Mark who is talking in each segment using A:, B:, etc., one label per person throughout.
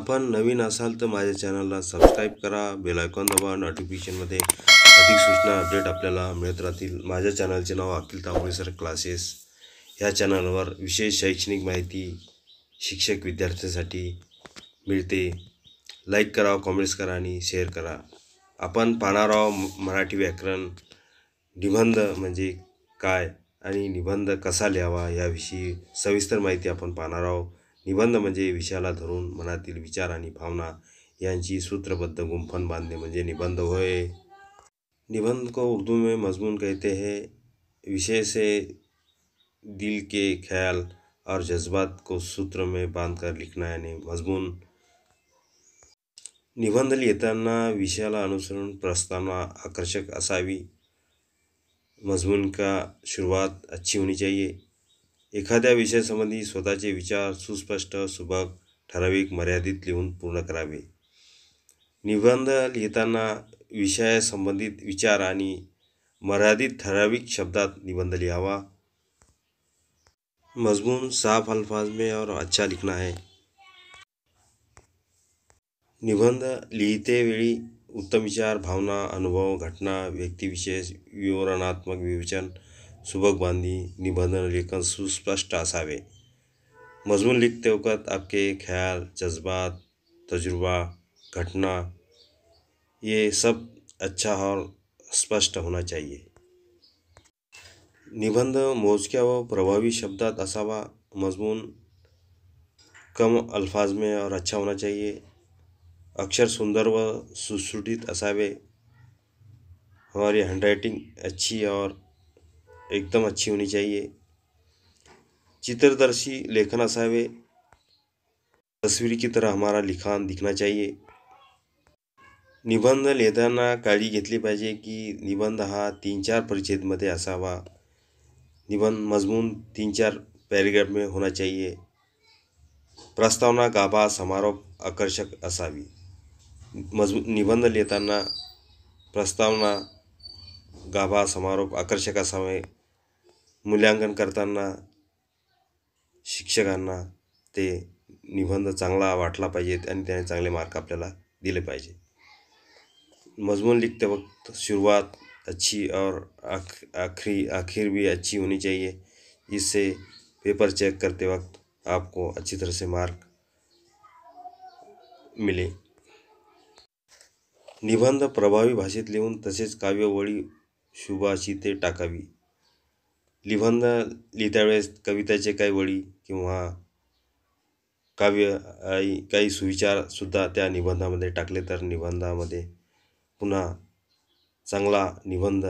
A: आपण नवीन असाल तर माझ्या चॅनलला सबस्क्राईब करा बेलायकॉन दाबा नोटिफिकेशनमध्ये अधिक सूचना अपडेट आपल्याला मिळत राहतील माझ्या चॅनलचे नाव अखिल तांबळे सर क्लासेस ह्या चॅनलवर विशेष शैक्षणिक माहिती शिक्षक विद्यार्थ्यांसाठी मिळते लाईक करा कॉमेंट्स करा आणि शेअर करा आपण पाहणार आहोत मराठी व्याकरण निबंध म्हणजे काय आणि निबंध कसा लिहावा याविषयी सविस्तर माहिती आपण पाहणार आहोत निबंध मजे विषयाला धरून मनातील विचार आ भावना यांची सूत्रबद्ध गुंफन बांधने मजे निबंध होए निबंध को उर्दू में मजमून कहते हैं विषय से दिल के ख्याल और जज्बात को सूत्र में बांधकर लिखना यानी मजमून निबंध लिखता विषयाला अनुसरण प्रस्तावना आकर्षक असावी मजमून का शुरुआत अच्छी होनी चाहिए एखाद्या विषयासंबंधी स्वतःचे विचार सुस्पष्ट सुबक ठराविक मर्यादित लिहून पूर्ण करावे निबंध लिहिताना विषयासंबंधित विचार आणि मर्यादित ठराविक शब्दात निबंध लिहावा मजमून साफ अल्फाज में और अच्छा लिखना है निबंध लिहिते वेळी उत्तम विचार भावना अनुभव घटना व्यक्तिविशेष विवरणात्मक विवेचन सुबक बांधी निबंधन लेखन सुस्पष्ट असावे मजमून लिखते वक्त आपके ख्याल जज्बात तजुर्बा घटना ये सब अच्छा और स्पष्ट होना चाहिए निबंध मोजक्या व प्रभावी शब्दात असावा मजमून कम अल्फाज में और अच्छा होना चाहिए अक्षर सुंदर व सुश्रुटित असावे हमारी हैंड राइटिंग अच्छी और एकदम अच्छी होनी चाहिए चित्रदर्शी लेखन असावे तस्वीर की तरह हमारा लिखाण दिखना चाहिए निबंध लिहिताना काळजी घेतली पाहिजे की निबंध हा तीन चार परिच्छेदमध्ये असावा निबंध मजमून तीन चार पॅरेग्राफ में होना चाहिए प्रस्तावना गाभा समारोप आकर्षक असावी मजमू निबंध लिहिताना प्रस्तावना गाभा समारोप आकर्षक असावे मूल्यांकन करताना शिक्षकांना ते निबंध चांगला वाटला पाहिजे आणि त्याने चांगले मार्क आपल्याला दिले पाहिजे मजमून लिखते वक्त सुरुवात अच्छी और आखिरी आखिर भी अच्छी होनी चाहिए इससे पेपर चेक करते वक्त आपको अच्छी तरह से मार्क मिले निबंध प्रभावी भाषेत लिहून तसेच काव्यवळी ते टाकावी निबंध लिहिता वेळेस कविताचे काही वळी किंवा काव्य आई काही सुविचारसुद्धा त्या निबंधामध्ये टाकले तर निबंधामध्ये पुन्हा चांगला निबंध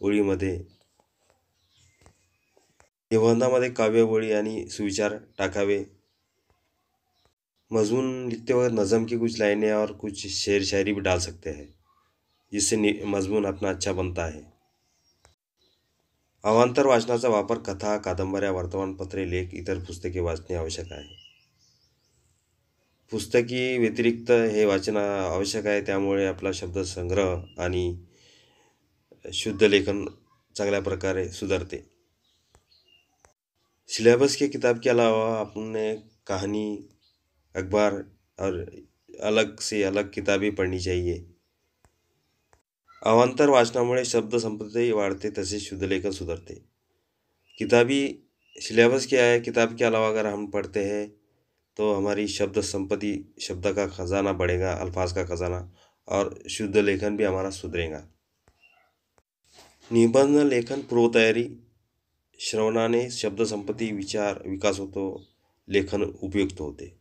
A: ओळीमध्ये निबंधामध्ये काव्यवळी आणि सुविचार टाकावे मजमून लिखते वक्त नज़म की कुछ लाईने और कुछ शेर शायरी भी डाल सकते हैं जिससे मजमून अपना अच्छा बनता है भावांतर वाचनाचा वापर कथा कादंबऱ्या वर्तमानपत्रे लेख इतर पुस्तके वाचणे आवश्यक आहे पुस्तकी व्यतिरिक्त हे वाचन आवश्यक आहे त्यामुळे आपला शब्दसंग्रह आणि शुद्ध लेखन चांगल्या प्रकारे सुधारते सिलेबस के किताब के अलावा आपने कहानी अखबार और अलग से अलग किताबें पढ़नी चाहिए शब्द वाचनामुळे शब्दसंपत्ती वाढते तसेच शुद्धलेखन सुधरते किताबी सिलेबस क्या है किताब के अलावा अगर हम पढ़ते हैं तो हमारी शब्द संपत्ति शब्द का ख़जाना बढ़ेगा अल्फाज का ख़जाना और शुद्ध लेखन भी हमारा सुधरेगा निबंध लेखन पूर्व श्रवणा श्रवणाने शब्द संपत्ति विचार विकास होतो लेखन उपयुक्त होते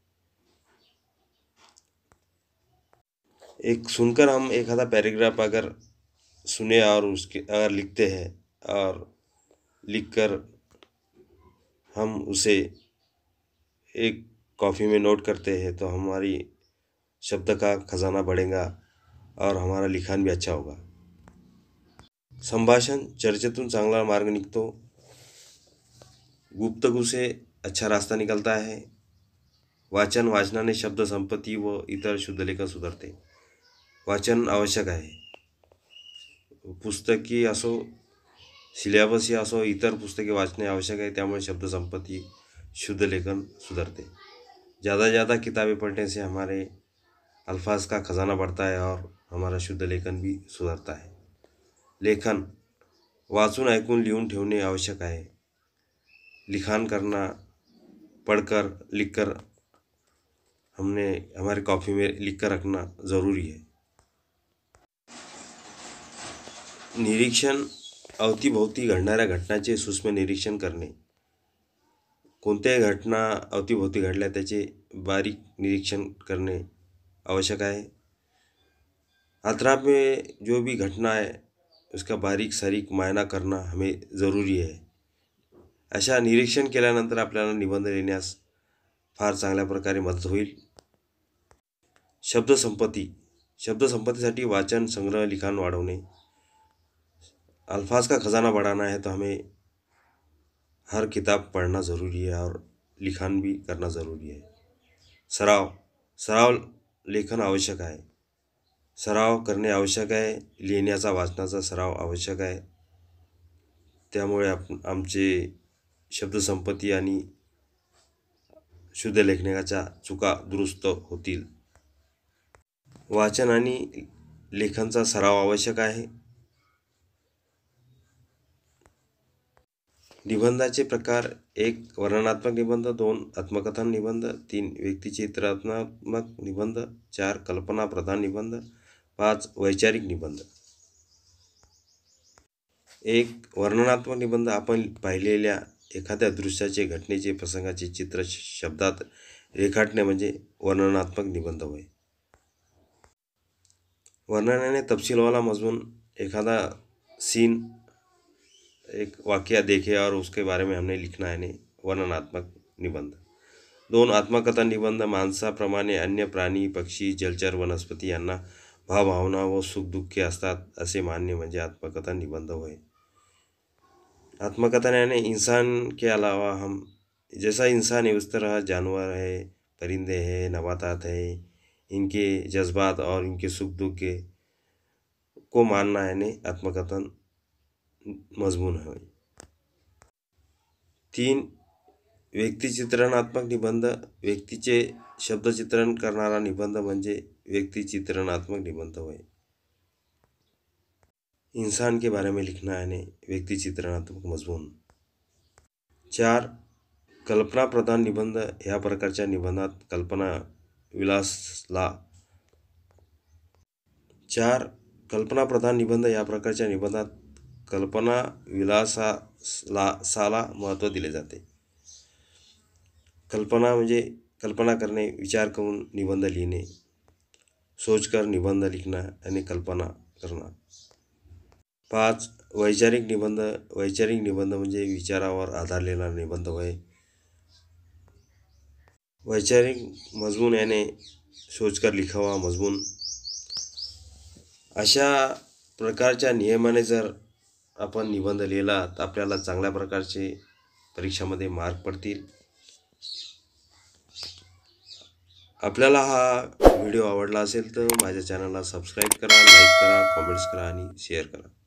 A: एक सुनकर हम एखादा पैराग्राफ अगर सुने और उसके अगर लिखते हैं और लिख कर हम उसे एक कॉपी में नोट करते हैं तो हमारी शब्द का खजाना बढ़ेगा और हमारा लिखान भी अच्छा होगा संभाषण चर्चेतून चांगला मार्ग निकतो गुप्तगु से अच्छा रास्ता निकलता है वाचन वाचना ने शब्द संपत्ति व इतर शुद्ध लेखन सुधरते वाचन आवश्यक है पुस्तकी असो सिलेबसही असो इतर पुस्तके वाचणे आवश्यक आहे त्यामुळे शब्दसंपत्ती शुद्ध लेखन सुधरते ज़्यादा ज़्यादा किताबे पढ़ने से हमारे अल्फाज का ख़जाना बढ़ता है और हमारा शुद्ध लेखन भी सुधरता है लेखन वाचून ऐकून लिहून ठेवणे आवश्यक आहे लिखाण करना पढ़कर लिखकर हमने हमारे कॉपी में लिखकर रखना ज़रूरी है निरीक्षण अवतीभोवती घडणाऱ्या घटनाचे सूक्ष्म निरीक्षण करणे कोणत्याही घटना अवतीभोवती घडल्या त्याचे बारीक निरीक्षण करणे आवश्यक आहे अथरामे जो भी घटना आहे उसका बारीक सारीक मायना करणं हमे जरूरी आहे अशा निरीक्षण केल्यानंतर आपल्याला निबंध लिहिण्यास फार चांगल्या प्रकारे मदत होईल शब्दसंपत्ती शब्दसंपत्तीसाठी वाचन संग्रह लिखाण वाढवणे अल्फाज का ख़जाना बढ़ाना है तो हमें हर किताब पढ़ना ज़रूरी है और लिखाण भी करना ज़रूरी है सराव सराव लेखन आवश्यक आहे सराव करणे आवश्यक आहे लिहिण्याचा वाचनाचा सराव आवश्यक आहे त्यामुळे आप आमचे शब्दसंपत्ती आणि शुद्ध लेखनाच्या चुका दुरुस्त होतील वाचन आणि लेखनचा सराव आवश्यक आहे निबंधाचे प्रकार एक वर्णनात्मक निबंध दोन आत्मकथन निबंध तीन व्यक्तिचित्रात्मक निबंध चार कल्पनाप्रधान निबंध पाच वैचारिक निबंध एक वर्णनात्मक निबंध आपण पाहिलेल्या एखाद्या दृश्याचे घटनेचे प्रसंगाचे चित्र शब्दात रेखाटणे म्हणजे वर्णनात्मक निबंध होय वर्णनाने तपशीलवाला मजमून एखादा सीन एक वाक्य देखे और उसके बारे में हमने लिखना है नहीं वर्णनात्मक निबंध दोन आत्मकथा निबंध मानसा प्रमाण अन्य प्राणी पक्षी जलचर वनस्पति अन्ना भाव भावना व सुख के असतात असे मान्य म्हणजे आत्मकथा निबंध होय आत्मकथन यानी इंसान के अलावा हम जैसा इंसान है उस तरह जानवर है परिंदे है नबातात है इनके जज्बात और इनके सुख दुख के को मानना है ने आत्मकथन मजबून हवे तीन व्यक्तिचित्रणात्मक निबंध व्यक्तीचे शब्दचित्रण करणारा निबंध म्हणजे व्यक्तिचित्रणात्मक निबंध होय इंसान के बारे में लिखना आहे व्यक्तिचित्रणात्मक मजबून चार कल्पना प्रधान निबंध ह्या प्रकारच्या निबंधात कल्पना विलासला चार कल्पनाप्रधान निबंध या प्रकारच्या निबंधात कल्पना विलासाला साला महत्त्व दिले जाते कल्पना म्हणजे कल्पना करणे विचार करून निबंध लिहिणे सोचकर निबंध लिखणं आणि कल्पना करणं पाच वैचारिक निबंध वैचारिक निबंध म्हणजे विचारावर आधारलेला निबंध होय वैचारिक मजमून याने सोचकर लिखावा मजमून अशा प्रकारच्या नियमाने जर आपण निबंध लिहिला तर आपल्याला चांगल्या प्रकारचे परीक्षामध्ये मार्क पडतील आपल्याला हा व्हिडिओ आवडला असेल तर माझ्या चॅनलला सबस्क्राईब करा लाईक करा कॉमेंट्स करा आणि शेअर करा